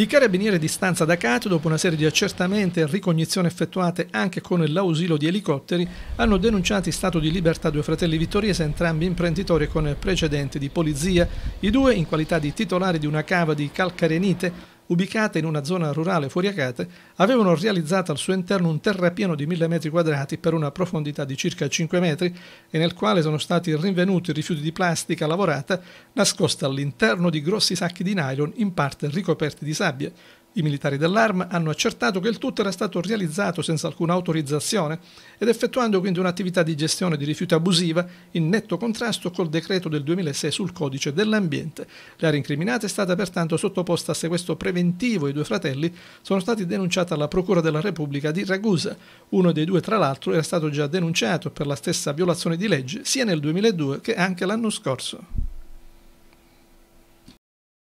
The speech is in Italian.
I carabinieri di stanza da Cato, dopo una serie di accertamenti e ricognizioni effettuate anche con l'ausilo di elicotteri, hanno denunciato in stato di libertà due fratelli vittoriesi, entrambi imprenditori con precedenti di polizia. I due, in qualità di titolari di una cava di calcarenite, ubicate in una zona rurale fuori Acate, avevano realizzato al suo interno un terrapieno di 1000 metri quadrati per una profondità di circa 5 metri e nel quale sono stati rinvenuti rifiuti di plastica lavorata nascosta all'interno di grossi sacchi di nylon in parte ricoperti di sabbia, i militari dell'ARM hanno accertato che il tutto era stato realizzato senza alcuna autorizzazione ed effettuando quindi un'attività di gestione di rifiuti abusiva in netto contrasto col decreto del 2006 sul codice dell'ambiente. L'area incriminata è stata pertanto sottoposta a sequestro preventivo. e I due fratelli sono stati denunciati alla Procura della Repubblica di Ragusa. Uno dei due, tra l'altro, era stato già denunciato per la stessa violazione di legge sia nel 2002 che anche l'anno scorso.